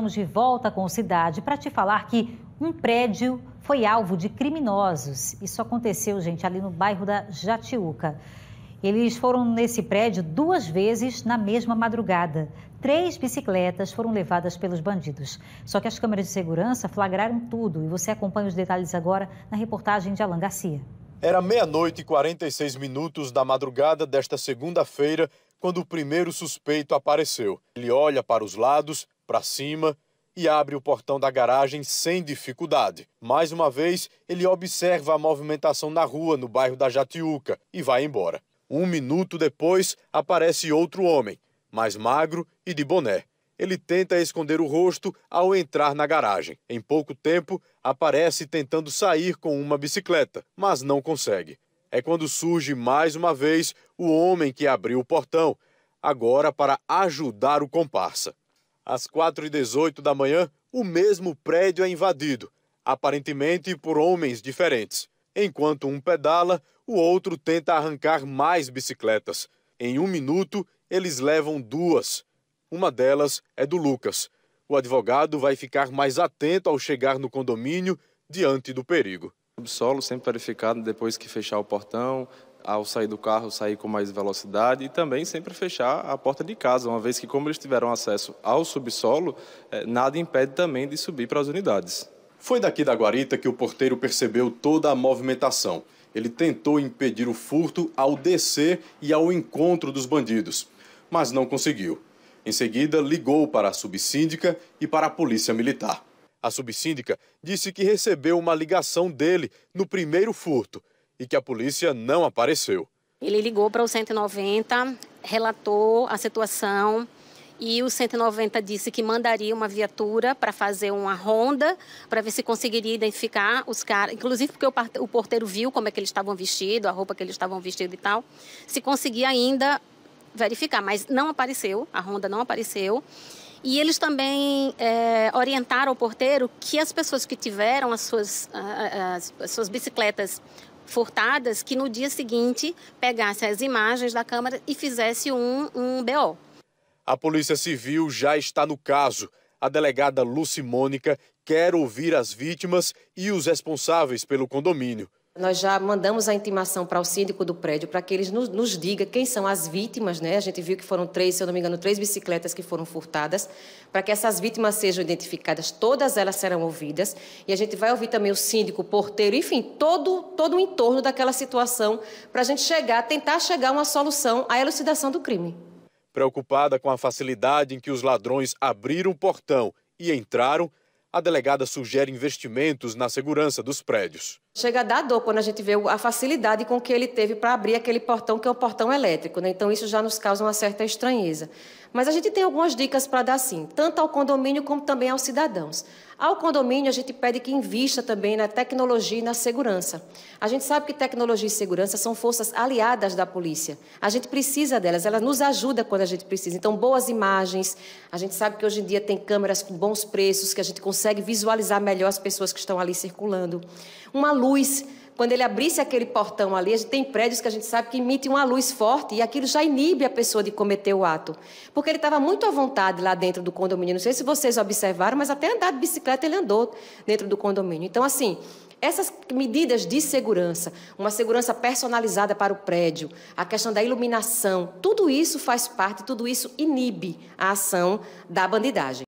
Estamos de volta com Cidade para te falar que um prédio foi alvo de criminosos. Isso aconteceu, gente, ali no bairro da Jatiuca. Eles foram nesse prédio duas vezes na mesma madrugada. Três bicicletas foram levadas pelos bandidos. Só que as câmeras de segurança flagraram tudo e você acompanha os detalhes agora na reportagem de Alan Garcia. Era meia-noite e 46 minutos da madrugada desta segunda-feira quando o primeiro suspeito apareceu. Ele olha para os lados para cima e abre o portão da garagem sem dificuldade. Mais uma vez, ele observa a movimentação na rua no bairro da Jatiuca e vai embora. Um minuto depois, aparece outro homem, mais magro e de boné. Ele tenta esconder o rosto ao entrar na garagem. Em pouco tempo, aparece tentando sair com uma bicicleta, mas não consegue. É quando surge mais uma vez o homem que abriu o portão, agora para ajudar o comparsa. Às 4h18 da manhã, o mesmo prédio é invadido, aparentemente por homens diferentes. Enquanto um pedala, o outro tenta arrancar mais bicicletas. Em um minuto, eles levam duas. Uma delas é do Lucas. O advogado vai ficar mais atento ao chegar no condomínio diante do perigo. O solo sempre verificado depois que fechar o portão, ao sair do carro, sair com mais velocidade e também sempre fechar a porta de casa, uma vez que, como eles tiveram acesso ao subsolo, é, nada impede também de subir para as unidades. Foi daqui da guarita que o porteiro percebeu toda a movimentação. Ele tentou impedir o furto ao descer e ao encontro dos bandidos, mas não conseguiu. Em seguida, ligou para a subsíndica e para a polícia militar. A subsíndica disse que recebeu uma ligação dele no primeiro furto e que a polícia não apareceu. Ele ligou para o 190, relatou a situação e o 190 disse que mandaria uma viatura para fazer uma ronda para ver se conseguiria identificar os caras, inclusive porque o porteiro viu como é que eles estavam vestidos, a roupa que eles estavam vestidos e tal, se conseguia ainda verificar, mas não apareceu, a ronda não apareceu. E eles também é, orientaram o porteiro que as pessoas que tiveram as suas, ah, ah, as, as suas bicicletas furtadas, que no dia seguinte pegasse as imagens da câmara e fizesse um, um BO. A Polícia Civil já está no caso. A delegada Luci Mônica quer ouvir as vítimas e os responsáveis pelo condomínio. Nós já mandamos a intimação para o síndico do prédio para que ele nos, nos diga quem são as vítimas, né? A gente viu que foram três, se eu não me engano, três bicicletas que foram furtadas, para que essas vítimas sejam identificadas, todas elas serão ouvidas. E a gente vai ouvir também o síndico, o porteiro, enfim, todo, todo o entorno daquela situação, para a gente chegar, tentar chegar a uma solução à elucidação do crime. Preocupada com a facilidade em que os ladrões abriram o portão e entraram, a delegada sugere investimentos na segurança dos prédios. Chega a dar dor quando a gente vê a facilidade com que ele teve para abrir aquele portão, que é um portão elétrico. Né? Então, isso já nos causa uma certa estranheza. Mas a gente tem algumas dicas para dar, sim, tanto ao condomínio como também aos cidadãos. Ao condomínio, a gente pede que invista também na tecnologia e na segurança. A gente sabe que tecnologia e segurança são forças aliadas da polícia. A gente precisa delas, ela nos ajuda quando a gente precisa. Então, boas imagens. A gente sabe que hoje em dia tem câmeras com bons preços, que a gente consegue visualizar melhor as pessoas que estão ali circulando. Uma luz. Quando ele abrisse aquele portão ali, a gente tem prédios que a gente sabe que emitem uma luz forte e aquilo já inibe a pessoa de cometer o ato. Porque ele estava muito à vontade lá dentro do condomínio. Não sei se vocês observaram, mas até andar de bicicleta ele andou dentro do condomínio. Então, assim, essas medidas de segurança, uma segurança personalizada para o prédio, a questão da iluminação, tudo isso faz parte, tudo isso inibe a ação da bandidagem.